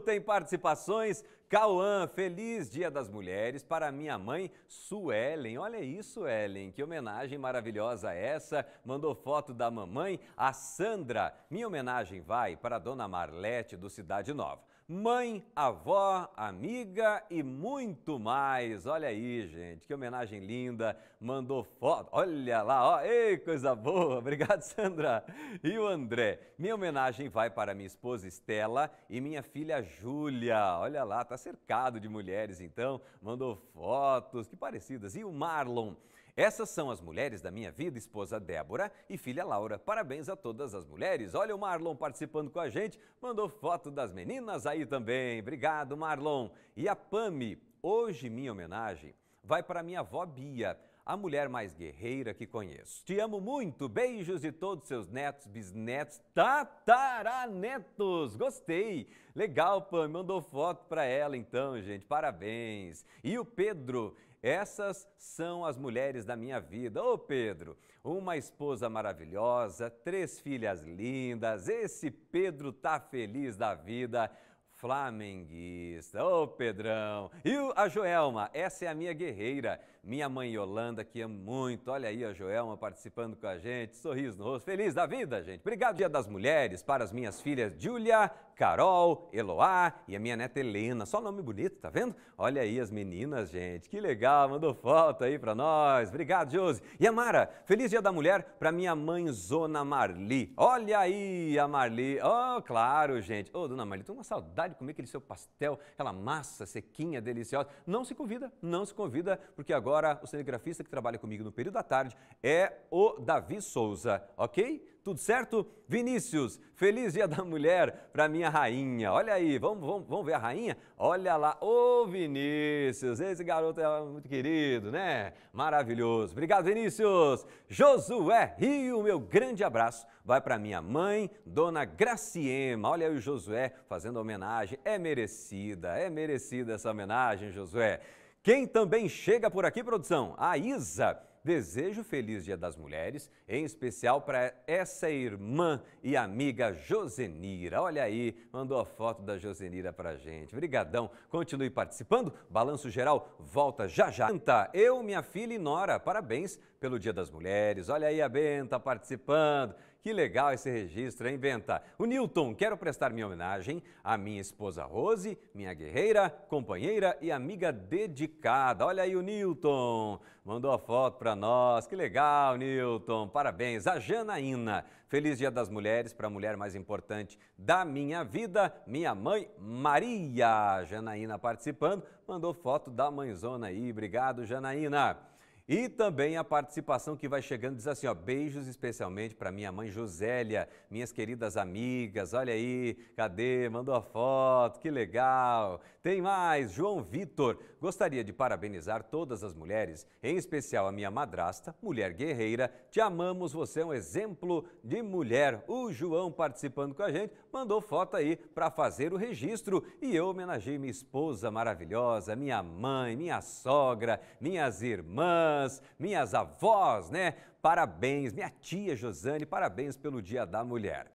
tem participações. Cauã, feliz Dia das Mulheres para minha mãe Suelen. Olha isso, Ellen, que homenagem maravilhosa é essa. Mandou foto da mamãe, a Sandra. Minha homenagem vai para a dona Marlete do Cidade Nova. Mãe, avó, amiga e muito mais. Olha aí, gente, que homenagem linda. Mandou foto. Olha lá, ó. Ei, coisa boa. Obrigado, Sandra. E o André. Minha homenagem vai para minha esposa Estela e minha filha Júlia. Olha lá, tá cercado de mulheres, então mandou fotos, que parecidas. E o Marlon. Essas são as mulheres da minha vida, esposa Débora e filha Laura. Parabéns a todas as mulheres. Olha o Marlon participando com a gente, mandou foto das meninas aí também. Obrigado, Marlon. E a Pami, hoje minha homenagem vai para minha avó Bia a mulher mais guerreira que conheço. Te amo muito, beijos de todos seus netos, bisnetos, tataranetos. Gostei. Legal, Pam, mandou foto para ela então, gente. Parabéns. E o Pedro, essas são as mulheres da minha vida. Ô Pedro, uma esposa maravilhosa, três filhas lindas. Esse Pedro tá feliz da vida flamenguista. Ô, oh, Pedrão! E a Joelma, essa é a minha guerreira, minha mãe Yolanda, que amo muito. Olha aí a Joelma participando com a gente, sorriso no rosto, feliz da vida, gente. Obrigado, Dia das Mulheres, para as minhas filhas Júlia, Carol, Eloá e a minha neta Helena. Só nome bonito, tá vendo? Olha aí as meninas, gente. Que legal, mandou foto aí para nós. Obrigado, Josi. E a Mara, feliz Dia da Mulher para minha mãe Zona Marli. Olha aí a Marli. Oh, claro, gente. Ô, oh, dona Marli, tô com uma saudade vontade comer aquele seu pastel, aquela massa sequinha, deliciosa. Não se convida, não se convida, porque agora o cinegrafista que trabalha comigo no período da tarde é o Davi Souza, ok? Tudo certo? Vinícius, feliz dia da mulher para minha rainha. Olha aí, vamos, vamos, vamos ver a rainha? Olha lá, ô Vinícius, esse garoto é muito querido, né? Maravilhoso. Obrigado, Vinícius. Josué Rio, meu grande abraço. Vai para minha mãe, Dona Graciema. Olha aí o Josué fazendo homenagem. É merecida, é merecida essa homenagem, Josué. Quem também chega por aqui, produção? A Isa desejo feliz Dia das Mulheres, em especial para essa irmã e amiga Josenira. Olha aí, mandou a foto da Josenira a gente. Obrigadão. Continue participando. Balanço Geral volta já já. Benta, eu, minha filha e Nora, parabéns pelo Dia das Mulheres. Olha aí a Benta participando. Que legal esse registro, hein, Benta? O Newton, quero prestar minha homenagem à minha esposa Rose, minha guerreira, companheira e amiga dedicada. Olha aí o Newton, mandou a foto para nós. Que legal, Newton. Parabéns. A Janaína, feliz Dia das Mulheres para a mulher mais importante da minha vida, minha mãe Maria. Janaína participando, mandou foto da mãezona aí. Obrigado, Janaína. E também a participação que vai chegando diz assim, ó, beijos especialmente para minha mãe Josélia, minhas queridas amigas, olha aí, cadê? Mandou a foto, que legal. Tem mais, João Vitor, gostaria de parabenizar todas as mulheres, em especial a minha madrasta, mulher guerreira, te amamos, você é um exemplo de mulher. O João participando com a gente, mandou foto aí para fazer o registro e eu homenageei minha esposa maravilhosa, minha mãe, minha sogra, minhas irmãs, irmãs, minhas avós, né? Parabéns, minha tia Josane, parabéns pelo Dia da Mulher.